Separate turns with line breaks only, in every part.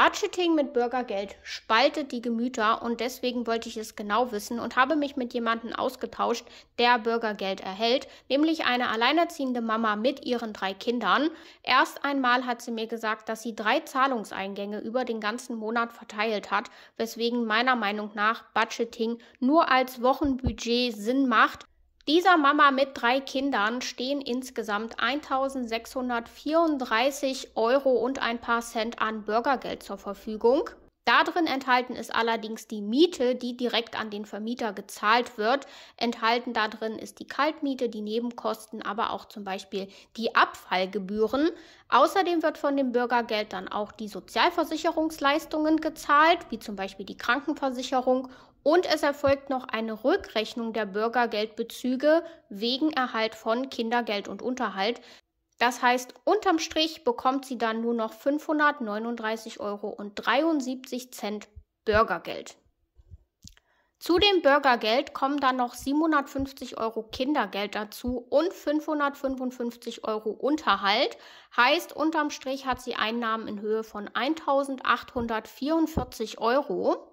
Budgeting mit Bürgergeld spaltet die Gemüter und deswegen wollte ich es genau wissen und habe mich mit jemandem ausgetauscht, der Bürgergeld erhält, nämlich eine alleinerziehende Mama mit ihren drei Kindern. Erst einmal hat sie mir gesagt, dass sie drei Zahlungseingänge über den ganzen Monat verteilt hat, weswegen meiner Meinung nach Budgeting nur als Wochenbudget Sinn macht, dieser Mama mit drei Kindern stehen insgesamt 1634 Euro und ein paar Cent an Bürgergeld zur Verfügung. Darin enthalten ist allerdings die Miete, die direkt an den Vermieter gezahlt wird. Enthalten darin ist die Kaltmiete, die Nebenkosten, aber auch zum Beispiel die Abfallgebühren. Außerdem wird von dem Bürgergeld dann auch die Sozialversicherungsleistungen gezahlt, wie zum Beispiel die Krankenversicherung. Und es erfolgt noch eine Rückrechnung der Bürgergeldbezüge wegen Erhalt von Kindergeld und Unterhalt. Das heißt, unterm Strich bekommt sie dann nur noch 539,73 Euro Bürgergeld. Zu dem Bürgergeld kommen dann noch 750 Euro Kindergeld dazu und 555 Euro Unterhalt. Heißt, unterm Strich hat sie Einnahmen in Höhe von 1844 Euro.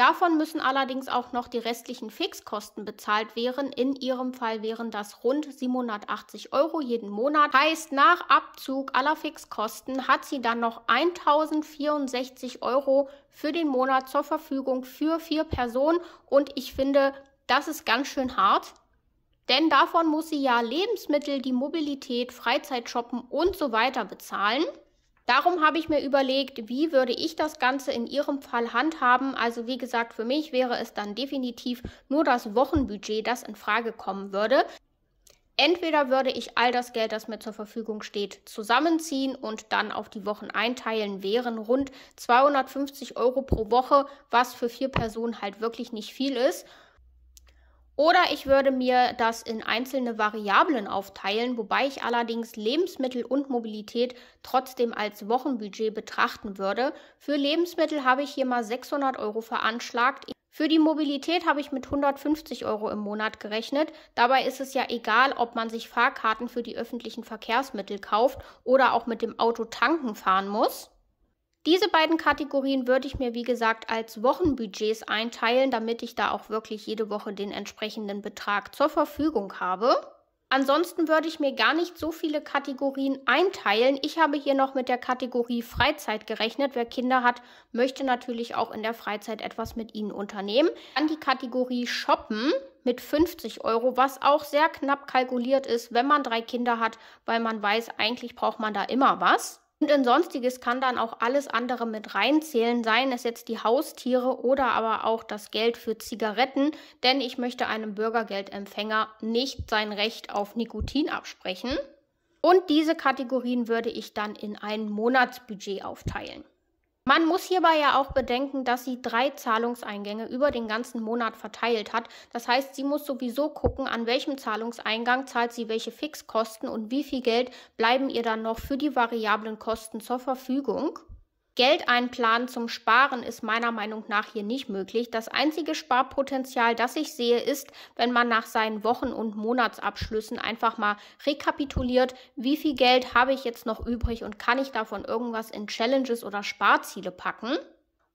Davon müssen allerdings auch noch die restlichen Fixkosten bezahlt werden. In ihrem Fall wären das rund 780 Euro jeden Monat. Heißt, nach Abzug aller Fixkosten hat sie dann noch 1064 Euro für den Monat zur Verfügung für vier Personen. Und ich finde, das ist ganz schön hart. Denn davon muss sie ja Lebensmittel, die Mobilität, Freizeitshoppen und so weiter bezahlen. Darum habe ich mir überlegt, wie würde ich das Ganze in Ihrem Fall handhaben. Also wie gesagt, für mich wäre es dann definitiv nur das Wochenbudget, das in Frage kommen würde. Entweder würde ich all das Geld, das mir zur Verfügung steht, zusammenziehen und dann auf die Wochen einteilen, wären rund 250 Euro pro Woche, was für vier Personen halt wirklich nicht viel ist. Oder ich würde mir das in einzelne Variablen aufteilen, wobei ich allerdings Lebensmittel und Mobilität trotzdem als Wochenbudget betrachten würde. Für Lebensmittel habe ich hier mal 600 Euro veranschlagt. Für die Mobilität habe ich mit 150 Euro im Monat gerechnet. Dabei ist es ja egal, ob man sich Fahrkarten für die öffentlichen Verkehrsmittel kauft oder auch mit dem Auto tanken fahren muss. Diese beiden Kategorien würde ich mir, wie gesagt, als Wochenbudgets einteilen, damit ich da auch wirklich jede Woche den entsprechenden Betrag zur Verfügung habe. Ansonsten würde ich mir gar nicht so viele Kategorien einteilen. Ich habe hier noch mit der Kategorie Freizeit gerechnet. Wer Kinder hat, möchte natürlich auch in der Freizeit etwas mit ihnen unternehmen. Dann die Kategorie Shoppen mit 50 Euro, was auch sehr knapp kalkuliert ist, wenn man drei Kinder hat, weil man weiß, eigentlich braucht man da immer was. Und in Sonstiges kann dann auch alles andere mit reinzählen, seien es jetzt die Haustiere oder aber auch das Geld für Zigaretten, denn ich möchte einem Bürgergeldempfänger nicht sein Recht auf Nikotin absprechen. Und diese Kategorien würde ich dann in ein Monatsbudget aufteilen. Man muss hierbei ja auch bedenken, dass sie drei Zahlungseingänge über den ganzen Monat verteilt hat. Das heißt, sie muss sowieso gucken, an welchem Zahlungseingang zahlt sie welche Fixkosten und wie viel Geld bleiben ihr dann noch für die variablen Kosten zur Verfügung. Geld einplanen zum Sparen ist meiner Meinung nach hier nicht möglich. Das einzige Sparpotenzial, das ich sehe, ist, wenn man nach seinen Wochen- und Monatsabschlüssen einfach mal rekapituliert, wie viel Geld habe ich jetzt noch übrig und kann ich davon irgendwas in Challenges oder Sparziele packen.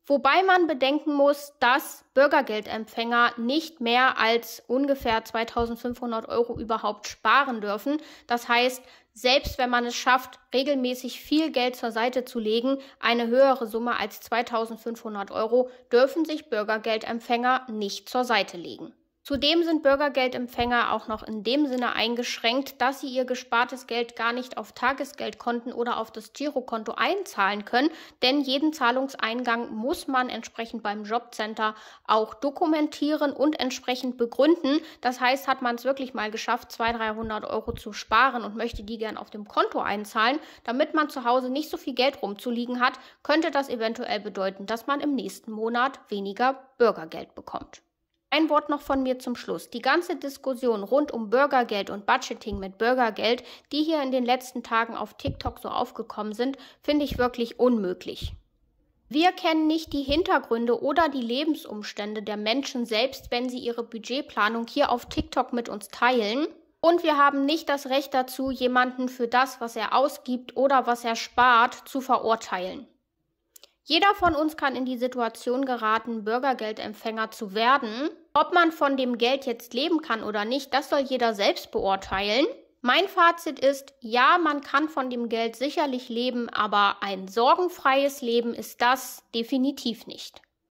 Wobei man bedenken muss, dass Bürgergeldempfänger nicht mehr als ungefähr 2500 Euro überhaupt sparen dürfen. Das heißt, selbst wenn man es schafft, regelmäßig viel Geld zur Seite zu legen, eine höhere Summe als 2500 Euro, dürfen sich Bürgergeldempfänger nicht zur Seite legen. Zudem sind Bürgergeldempfänger auch noch in dem Sinne eingeschränkt, dass sie ihr gespartes Geld gar nicht auf Tagesgeldkonten oder auf das Girokonto einzahlen können, denn jeden Zahlungseingang muss man entsprechend beim Jobcenter auch dokumentieren und entsprechend begründen. Das heißt, hat man es wirklich mal geschafft, 200, 300 Euro zu sparen und möchte die gern auf dem Konto einzahlen, damit man zu Hause nicht so viel Geld rumzuliegen hat, könnte das eventuell bedeuten, dass man im nächsten Monat weniger Bürgergeld bekommt. Ein Wort noch von mir zum Schluss. Die ganze Diskussion rund um Bürgergeld und Budgeting mit Bürgergeld, die hier in den letzten Tagen auf TikTok so aufgekommen sind, finde ich wirklich unmöglich. Wir kennen nicht die Hintergründe oder die Lebensumstände der Menschen selbst, wenn sie ihre Budgetplanung hier auf TikTok mit uns teilen. Und wir haben nicht das Recht dazu, jemanden für das, was er ausgibt oder was er spart, zu verurteilen. Jeder von uns kann in die Situation geraten, Bürgergeldempfänger zu werden, ob man von dem Geld jetzt leben kann oder nicht, das soll jeder selbst beurteilen. Mein Fazit ist, ja, man kann von dem Geld sicherlich leben, aber ein sorgenfreies Leben ist das definitiv nicht.